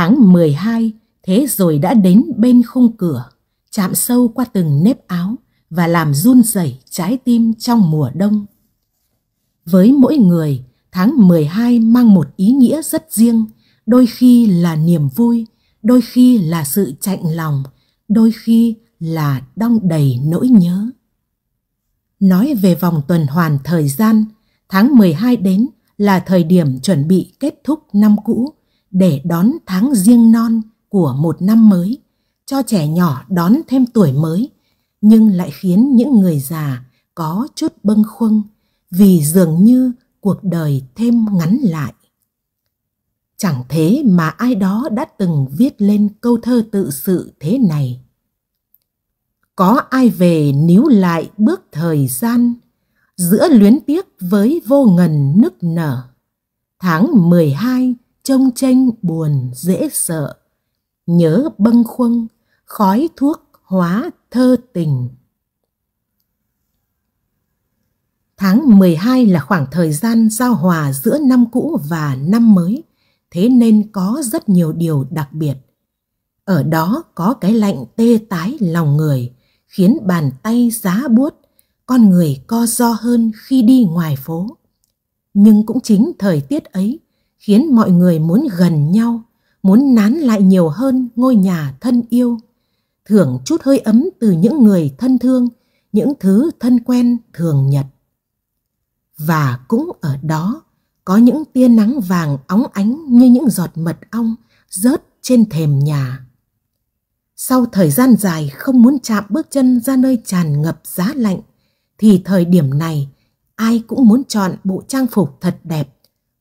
Tháng 12, thế rồi đã đến bên khung cửa, chạm sâu qua từng nếp áo và làm run rẩy trái tim trong mùa đông. Với mỗi người, tháng 12 mang một ý nghĩa rất riêng, đôi khi là niềm vui, đôi khi là sự chạnh lòng, đôi khi là đong đầy nỗi nhớ. Nói về vòng tuần hoàn thời gian, tháng 12 đến là thời điểm chuẩn bị kết thúc năm cũ để đón tháng riêng non của một năm mới, cho trẻ nhỏ đón thêm tuổi mới, nhưng lại khiến những người già có chút bâng khuâng vì dường như cuộc đời thêm ngắn lại. Chẳng thế mà ai đó đã từng viết lên câu thơ tự sự thế này. Có ai về níu lại bước thời gian, giữa luyến tiếc với vô ngần nức nở. Tháng 12 trông tranh buồn dễ sợ nhớ bâng khuâng khói thuốc hóa thơ tình Tháng 12 là khoảng thời gian giao hòa giữa năm cũ và năm mới, thế nên có rất nhiều điều đặc biệt. Ở đó có cái lạnh tê tái lòng người, khiến bàn tay giá buốt, con người co do hơn khi đi ngoài phố. Nhưng cũng chính thời tiết ấy khiến mọi người muốn gần nhau, muốn nán lại nhiều hơn ngôi nhà thân yêu, thưởng chút hơi ấm từ những người thân thương, những thứ thân quen thường nhật. Và cũng ở đó có những tia nắng vàng óng ánh như những giọt mật ong rớt trên thềm nhà. Sau thời gian dài không muốn chạm bước chân ra nơi tràn ngập giá lạnh, thì thời điểm này ai cũng muốn chọn bộ trang phục thật đẹp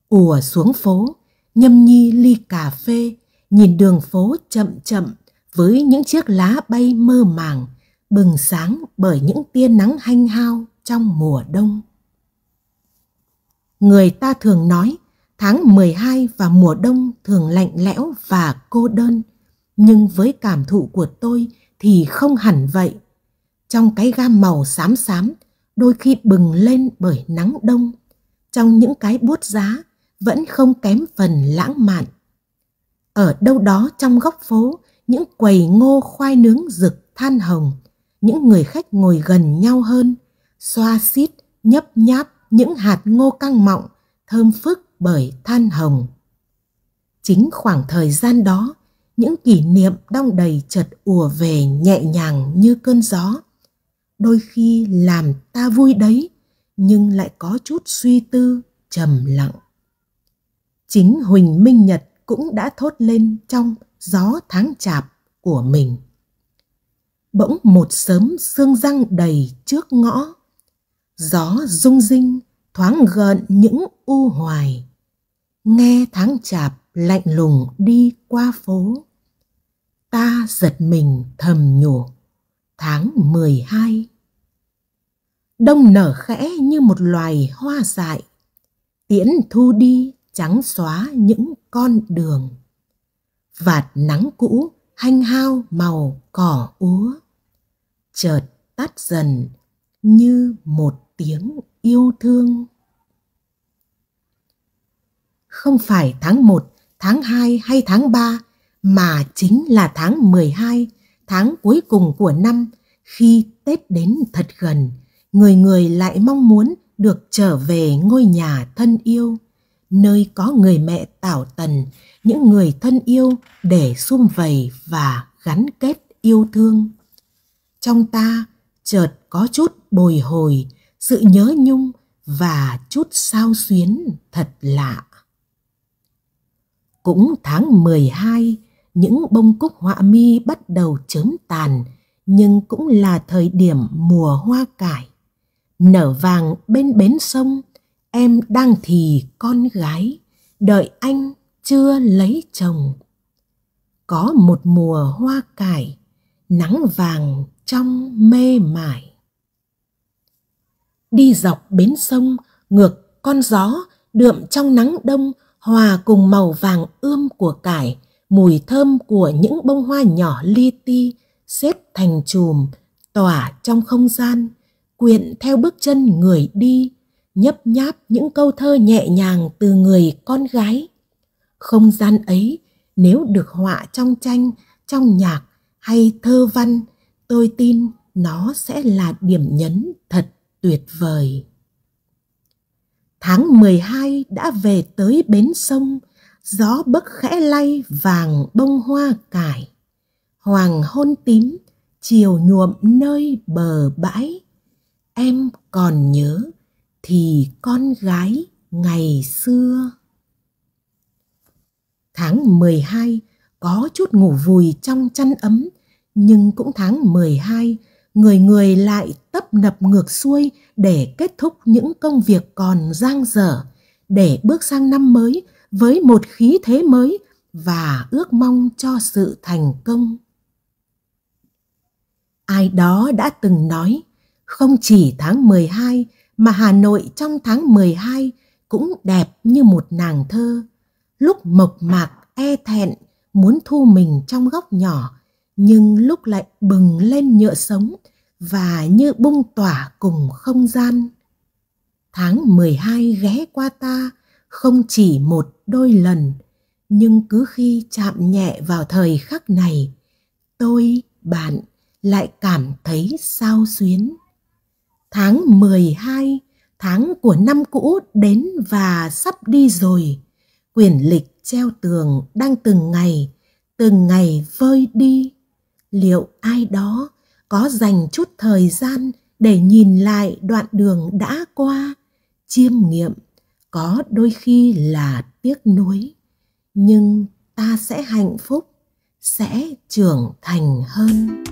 ùa xuống phố nhâm nhi ly cà phê nhìn đường phố chậm chậm với những chiếc lá bay mơ màng bừng sáng bởi những tia nắng hanh hao trong mùa đông. Người ta thường nói tháng 12 và mùa đông thường lạnh lẽo và cô đơn, nhưng với cảm thụ của tôi thì không hẳn vậy. Trong cái gam màu xám xám, đôi khi bừng lên bởi nắng đông, trong những cái bút giá vẫn không kém phần lãng mạn. Ở đâu đó trong góc phố, những quầy ngô khoai nướng rực than hồng, những người khách ngồi gần nhau hơn, xoa xít, nhấp nháp những hạt ngô căng mọng, thơm phức bởi than hồng. Chính khoảng thời gian đó, những kỷ niệm đong đầy chợt ùa về nhẹ nhàng như cơn gió. Đôi khi làm ta vui đấy, nhưng lại có chút suy tư trầm lặng chính Huỳnh Minh Nhật cũng đã thốt lên trong gió tháng chạp của mình. Bỗng một sớm sương răng đầy trước ngõ, gió rung rinh thoáng gợn những u hoài. Nghe tháng chạp lạnh lùng đi qua phố, ta giật mình thầm nhủ tháng mười hai Đông nở khẽ như một loài hoa dại, tiễn thu đi trắng xóa những con đường vạt nắng cũ hanh hao màu cỏ úa chợt tắt dần như một tiếng yêu thương không phải tháng 1, tháng 2 hay tháng 3 mà chính là tháng 12, tháng cuối cùng của năm khi Tết đến thật gần, người người lại mong muốn được trở về ngôi nhà thân yêu nơi có người mẹ tảo tần, những người thân yêu để sum vầy và gắn kết yêu thương. Trong ta chợt có chút bồi hồi, sự nhớ nhung và chút sao xuyến thật lạ. Cũng tháng 12, những bông cúc họa mi bắt đầu chớm tàn, nhưng cũng là thời điểm mùa hoa cải. Nở vàng bên bến sông, em đang thì con gái đợi anh chưa lấy chồng có một mùa hoa cải nắng vàng trong mê mải đi dọc bến sông ngược con gió đượm trong nắng đông hòa cùng màu vàng ươm của cải mùi thơm của những bông hoa nhỏ li ti xếp thành chùm tỏa trong không gian quyện theo bước chân người đi nhấp nháp những câu thơ nhẹ nhàng từ người con gái. Không gian ấy nếu được họa trong tranh, trong nhạc hay thơ văn, tôi tin nó sẽ là điểm nhấn thật tuyệt vời. Tháng 12 đã về tới bến sông, gió bấc khẽ lay vàng bông hoa cải. Hoàng hôn tím, chiều nhuộm nơi bờ bãi. Em còn nhớ thì con gái ngày xưa tháng 12 có chút ngủ vùi trong chăn ấm, nhưng cũng tháng 12 người người lại tấp nập ngược xuôi để kết thúc những công việc còn dang dở, để bước sang năm mới với một khí thế mới và ước mong cho sự thành công. Ai đó đã từng nói, không chỉ tháng 12 mà Hà Nội trong tháng 12 cũng đẹp như một nàng thơ. Lúc mộc mạc e thẹn muốn thu mình trong góc nhỏ, nhưng lúc lại bừng lên nhựa sống và như bung tỏa cùng không gian. Tháng 12 ghé qua ta không chỉ một đôi lần, nhưng cứ khi chạm nhẹ vào thời khắc này, tôi, bạn lại cảm thấy sao xuyến. Tháng 12, tháng của năm cũ đến và sắp đi rồi. Quyển lịch treo tường đang từng ngày, từng ngày vơi đi. Liệu ai đó có dành chút thời gian để nhìn lại đoạn đường đã qua, chiêm nghiệm, có đôi khi là tiếc nuối, nhưng ta sẽ hạnh phúc, sẽ trưởng thành hơn.